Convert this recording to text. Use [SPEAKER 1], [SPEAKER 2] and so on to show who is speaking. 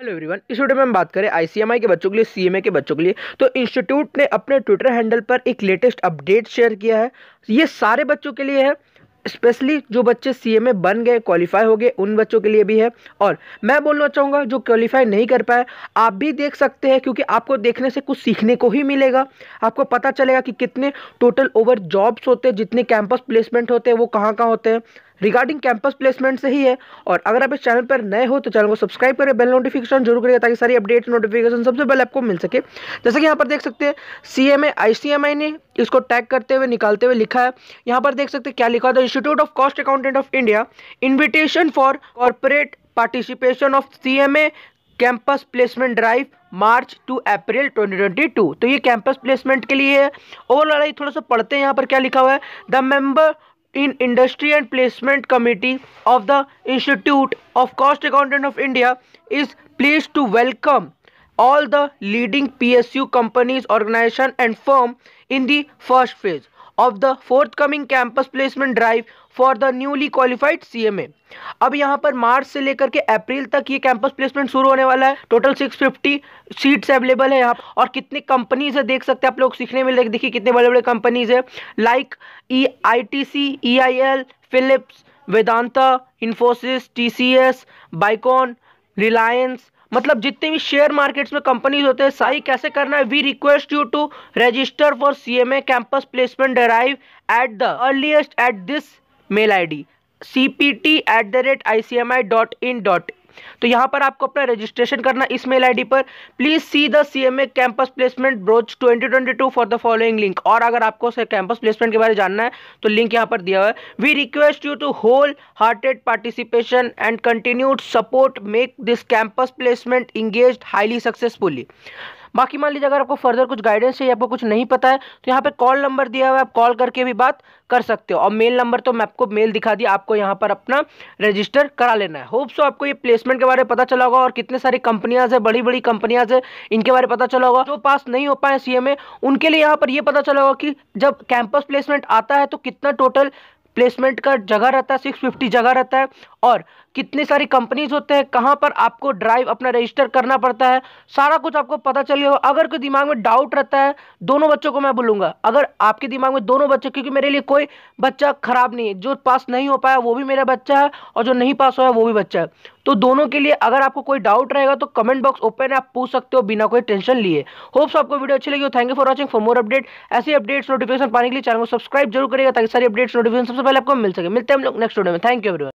[SPEAKER 1] hello everyone इस video में हम बात करें आईसीएमआई के बच्चों के लिए सीएमए के बच्चों के लिए तो इंस्टीट्यूट ने अपने ट्विटर हैंडल पर एक लेटेस्ट अपडेट शेयर किया है ये सारे बच्चों के लिए है स्पेशली जो बच्चे सीएमए बन गए क्वालिफाई हो गए उन बच्चों के लिए भी है और मैं बोलना चाहूँगा जो क्वालिफाई नहीं कर पाए आप भी देख सकते हैं क्योंकि आपको देखने से कुछ सीखने को ही मिलेगा आपको पता चलेगा कि कितने टोटल ओवर जॉब्स होते हैं जितने कैंपस प्लेसमेंट होते हैं वो कहाँ कहाँ होते हैं रिगार्डिंग कैंपस प्लेसमेंट से ही है और अगर आप इस चैनल पर नए हो तो चैनल को सब्सक्राइब करें बेल नोटिफिकेशन जरूर करिए ताकि सारी अपडेट नोटिफिकेशन सबसे पहले आपको मिल सके जैसे कि यहाँ पर देख सकते हैं सी एम ने इसको टैग करते हुए निकालते हुए लिखा है यहाँ पर देख सकते हैं क्या लिखा था institute of cost accountant of India invitation for corporate participation of C campus placement drive March to April 2022 तो ये कैंपस प्लेसमेंट के लिए है ओवरऑल थोड़ा सा पढ़ते हैं यहाँ पर क्या लिखा हुआ है the member in Industry and Placement Committee of the Institute of Cost Accountant of India is pleased to welcome all the leading PSU companies, organization and firm in the first phase of the forthcoming campus placement drive for the newly qualified a अब यहाँ पर मार्च से लेकर के अप्रैल तक ये campus placement शुरू होने वाला है टोटल 650 सीट्स अवेलेबल है यहाँ और कितनी कंपनीज है देख सकते हैं आप लोग सीखने में देखिए कितने बड़े बड़े कंपनीज है like E I T C E I L Philips Vedanta Infosys T C S Biocon Reliance मतलब जितने भी शेयर मार्केट्स में कंपनीज होते हैं सही कैसे करना है we request you to register for C M A campus placement drive at the earliest at this mail ID C P T at the rate I C M I dot in dot तो यहाँ पर आपको अपना रजिस्ट्रेशन करना इस मेल आईडी पर please see the CMA campus placement brochure 2022 for the following link और अगर आपको कैंपस प्लेसमेंट के बारे में जानना है तो लिंक यहाँ पर दिया हुआ है we request you to whole hearted participation and continued support make this campus placement engage highly successfully बाकी मान लीजिए अगर आपको फर्दर कुछ गाइडेंस चाहिए आपको कुछ नहीं पता है तो यहाँ पे कॉल नंबर दिया हुआ है आप कॉल करके भी बात कर सकते हो और मेल नंबर तो मैं आपको मेल दिखा दिया आपको यहाँ पर अपना रजिस्टर करा लेना है होप सो आपको ये प्लेसमेंट के बारे में पता चला होगा और कितने सारी कंपनियाज है बड़ी बड़ी कंपनियाज है इनके बारे में पता चला होगा जो पास नहीं हो पाए सी उनके लिए यहाँ पर यह पता चला होगा कि जब कैंपस प्लेसमेंट आता है तो कितना टोटल प्लेसमेंट का जगह रहता है सिक्स फिफ्टी जगह रहता है और कितने सारी कंपनीज होते हैं कहाँ पर आपको ड्राइव अपना रजिस्टर करना पड़ता है सारा कुछ आपको पता चल गया अगर कोई दिमाग में डाउट रहता है दोनों बच्चों को मैं बोलूँगा अगर आपके दिमाग में दोनों बच्चे क्योंकि मेरे लिए कोई बच्चा खराब नहीं है जो पास नहीं हो पाया वो भी मेरा बच्चा है और जो नहीं पास हुआ है वो भी बच्चा है तो दोनों के लिए अगर आपको कोई डाउट रहेगा तो कमेंट बॉक्स ओपन है आप पूछ सकते हो बिना कोई टेंशन लिए होप्स आपको वीडियो अच्छी लगी हो thank you for watching for more update ऐसी अपडेट्स नोटिफिकेशन पाने के लिए चैनल को सब्सक्राइब जरूर करेगा ताकि सारी अपडेट्स नोटिफिकेशन सबसे पहले आपको मिल सके मिलते हैं हम लोग नेक्स्ट वीडियो में थैंक यू एवरीवन